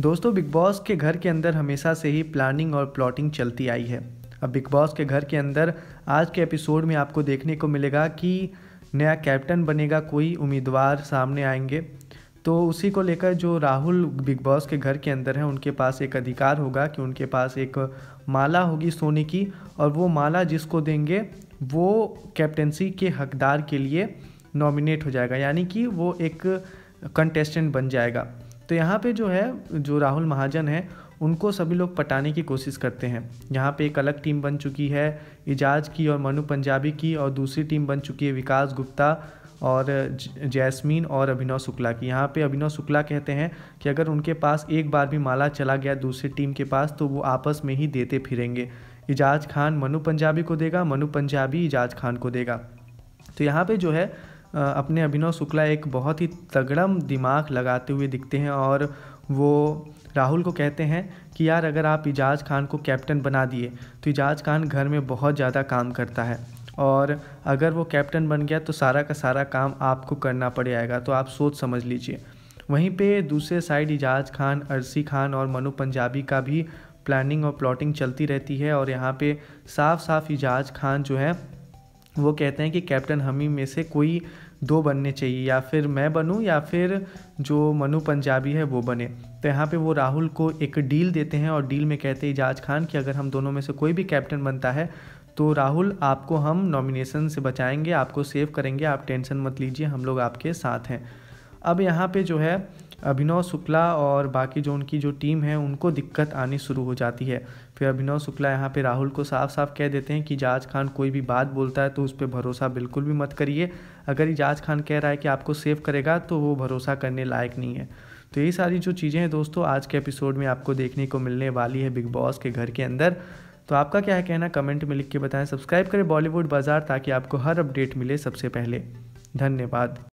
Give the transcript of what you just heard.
दोस्तों big boss के घर के अंदर हमेशा से ही प्लानिंग और प्लॉटिंग चलती आई है अब बिग बॉस के घर के अंदर आज के एपिसोड में आपको देखने को मिलेगा कि नया कैप्टन बनेगा कोई उम्मीदवार सामने आएंगे तो उसी को लेकर जो राहुल बिग बॉस के घर के अंदर हैं उनके पास एक अधिकार होगा कि उनके पास एक माला होगी सोने की और वो माला जिसको देंगे वो कैप्टनसी के हकदार के लिए नॉमिनेट हो जाएगा यानी कि वो एक कंटेस्टेंट बन जाएगा तो यहाँ पे जो है जो राहुल महाजन है उनको सभी लोग पटाने की कोशिश करते हैं यहाँ पे एक अलग टीम बन चुकी है इजाज की और मनु पंजाबी की और दूसरी टीम बन चुकी है विकास गुप्ता और जैस्मीन और अभिनव शुक्ला की यहाँ पे अभिनव शुक्ला कहते हैं कि अगर उनके पास एक बार भी माला चला गया दूसरी टीम के पास तो वो आपस में ही देते फिरेंगे इजाज खान मनु पंजाबी को देगा मनु पंजाबी इजाज खान को देगा तो यहाँ पे जो है अपने अभिनव शुक्ला एक बहुत ही तगड़म दिमाग लगाते हुए दिखते हैं और वो राहुल को कहते हैं कि यार अगर आप इजाज़ खान को कैप्टन बना दिए तो इजाज़ खान घर में बहुत ज़्यादा काम करता है और अगर वो कैप्टन बन गया तो सारा का सारा काम आपको करना पड़ जाएगा तो आप सोच समझ लीजिए वहीं पे दूसरे साइड इजाज़ खान अरसी खान और मनु पंजाबी का भी प्लानिंग और प्लॉटिंग चलती रहती है और यहाँ पे साफ साफ इजाज़ खान जो है वो कहते हैं कि कैप्टन हम ही में से कोई दो बनने चाहिए या फिर मैं बनूं या फिर जो मनु पंजाबी है वो बने तो यहाँ पे वो राहुल को एक डील देते हैं और डील में कहते हैं इजाज खान कि अगर हम दोनों में से कोई भी कैप्टन बनता है तो राहुल आपको हम नॉमिनेशन से बचाएंगे आपको सेव करेंगे आप टेंशन मत लीजिए हम लोग आपके साथ हैं अब यहाँ पे जो है अभिनव शुक्ला और बाकी जो उनकी जो टीम है उनको दिक्कत आनी शुरू हो जाती है फिर अभिनव शुक्ला यहाँ पे राहुल को साफ साफ कह देते हैं कि जाज खान कोई भी बात बोलता है तो उस पर भरोसा बिल्कुल भी मत करिए अगर जाज खान कह रहा है कि आपको सेव करेगा तो वो भरोसा करने लायक नहीं है तो यही सारी जो चीज़ें हैं दोस्तों आज के एपिसोड में आपको देखने को मिलने वाली है बिग बॉस के घर के अंदर तो आपका क्या है कहना कमेंट में लिख के बताएं सब्सक्राइब करें बॉलीवुड बाज़ार ताकि आपको हर अपडेट मिले सबसे पहले धन्यवाद